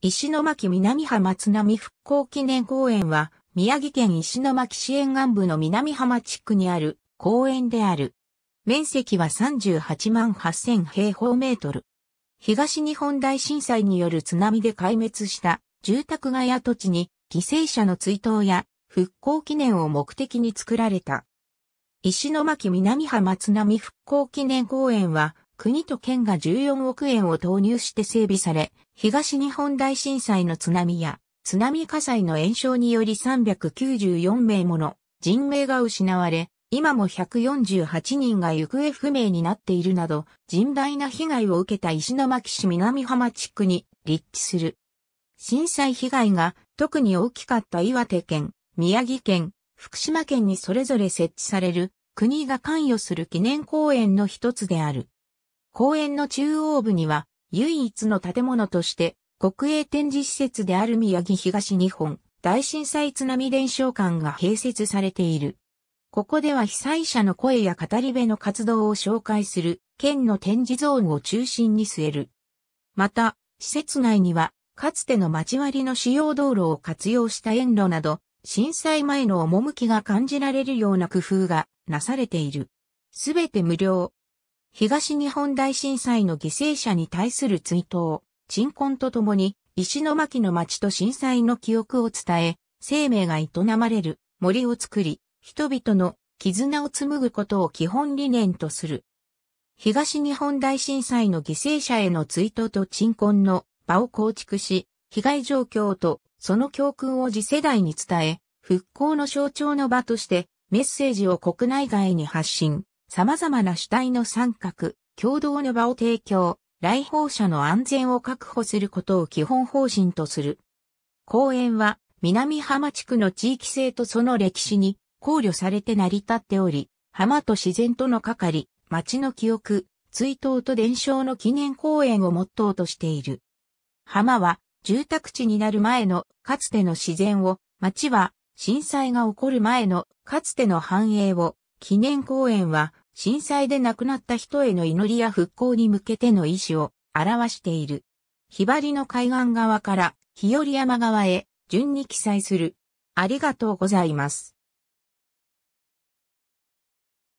石巻南浜津波復興記念公園は、宮城県石巻市沿岸部の南浜地区にある公園である。面積は38万8000平方メートル。東日本大震災による津波で壊滅した住宅街土地に犠牲者の追悼や復興記念を目的に作られた。石巻南浜津波復興記念公園は国と県が14億円を投入して整備され、東日本大震災の津波や津波火災の延焼により394名もの人命が失われ、今も148人が行方不明になっているなど、甚大な被害を受けた石巻市南浜地区に立地する。震災被害が特に大きかった岩手県、宮城県、福島県にそれぞれ設置される国が関与する記念公園の一つである。公園の中央部には、唯一の建物として、国営展示施設である宮城東日本大震災津波伝承館が併設されている。ここでは被災者の声や語り部の活動を紹介する県の展示ゾーンを中心に据える。また、施設内には、かつての町割りの主要道路を活用した園路など、震災前の趣が感じられるような工夫がなされている。すべて無料、東日本大震災の犠牲者に対する追悼、鎮魂とともに、石巻の町と震災の記憶を伝え、生命が営まれる森を作り、人々の絆を紡ぐことを基本理念とする。東日本大震災の犠牲者への追悼と鎮魂の場を構築し、被害状況とその教訓を次世代に伝え、復興の象徴の場としてメッセージを国内外に発信。様々な主体の三角、共同の場を提供、来訪者の安全を確保することを基本方針とする。公園は南浜地区の地域性とその歴史に考慮されて成り立っており、浜と自然とのかかり、町の記憶、追悼と伝承の記念公園をモットーとしている。浜は住宅地になる前のかつての自然を、町は震災が起こる前のかつての繁栄を記念公演は震災で亡くなった人への祈りや復興に向けての意思を表している。ひばりの海岸側から日和山側へ順に記載する。ありがとうございます。